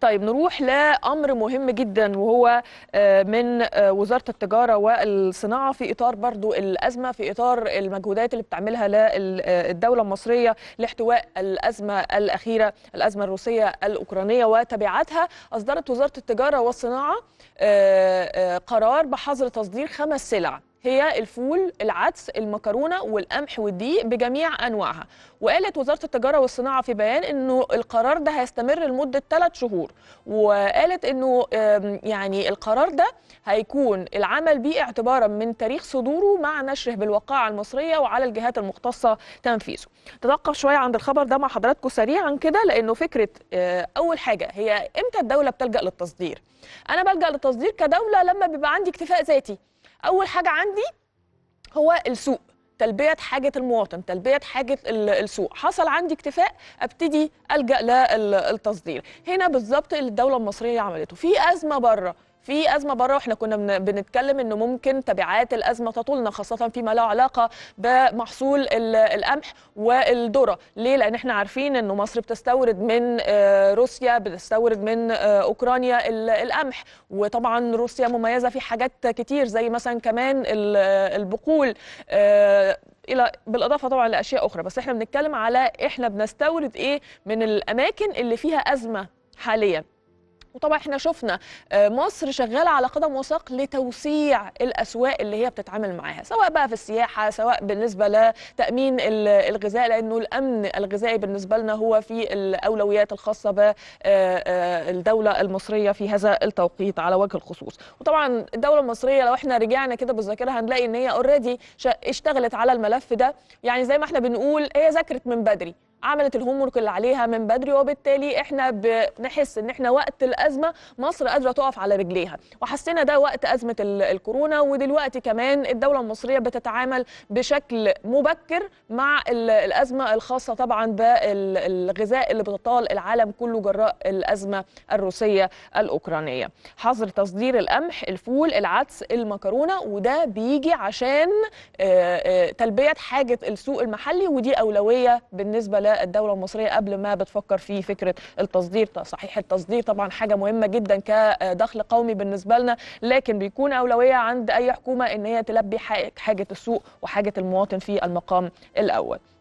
طيب نروح لامر مهم جدا وهو آه، من آه، وزاره التجاره والصناعه في اطار برضو الازمه في اطار المجهودات اللي بتعملها للدوله آه، المصريه لاحتواء الازمه الاخيره الازمه الروسيه الاوكرانيه وتبعاتها اصدرت وزاره التجاره والصناعه قرار بحظر تصدير خمس سلع هي الفول العدس المكرونه والقمح والضيق بجميع انواعها وقالت وزاره التجاره والصناعه في بيان انه القرار ده هيستمر لمده 3 شهور وقالت انه يعني القرار ده هيكون العمل بيه اعتبارا من تاريخ صدوره مع نشره بالوقائع المصريه وعلى الجهات المختصه تنفيذه تتوقف شويه عند الخبر ده مع حضراتكم سريعا كده لانه فكره آه، اول حاجه هي امتى الدوله بتلجا للتصدير انا بلجا للتصدير كدوله لما بيبقى عندي اكتفاء ذاتي اول حاجه عندي هو السوق تلبيه حاجه المواطن تلبيه حاجه السوق حصل عندي اكتفاء ابتدي الجا للتصدير هنا بالظبط اللي الدوله المصريه عملته في ازمه بره في ازمه بره واحنا كنا بنتكلم انه ممكن تبعات الازمه تطولنا خاصه فيما له علاقه بمحصول القمح والذره ليه لان احنا عارفين انه مصر بتستورد من آه، روسيا بتستورد من آه، اوكرانيا القمح وطبعا روسيا مميزه في حاجات كتير زي مثلا كمان البقول آه، الى بالاضافه طبعا لاشياء اخرى بس احنا بنتكلم على احنا بنستورد ايه من الاماكن اللي فيها ازمه حاليا وطبعا احنا شفنا آه، مصر شغاله على قدم وساق لتوسيع الاسواق اللي هي بتتعامل معاها سواء بقى في السياحه سواء بالنسبه لتامين الغذاء لانه الامن الغذائي بالنسبه لنا هو في الاولويات الخاصه بالدوله آه، آه، المصريه في هذا التوقيت على وجه الخصوص وطبعا الدوله المصريه لو احنا رجعنا كده بالذاكره هنلاقي ان هي اوريدي اشتغلت على الملف ده يعني زي ما احنا بنقول هي ذاكرت من بدري عملت الهومورك اللي عليها من بدري وبالتالي احنا بنحس ان احنا وقت الازمه مصر قادره تقف على رجليها وحسينا ده وقت ازمه الكورونا ودلوقتي كمان الدوله المصريه بتتعامل بشكل مبكر مع الازمه الخاصه طبعا بالغذاء اللي بتطال العالم كله جراء الازمه الروسيه الاوكرانيه حظر تصدير القمح الفول العدس المكرونه وده بيجي عشان آه، آه، تلبيه حاجه السوق المحلي ودي اولويه بالنسبه الدوله المصريه قبل ما بتفكر في فكره التصدير صحيح التصدير طبعا حاجه مهمه جدا كدخل قومي بالنسبه لنا لكن بيكون اولويه عند اي حكومه ان هي تلبي حاجه السوق وحاجه المواطن في المقام الاول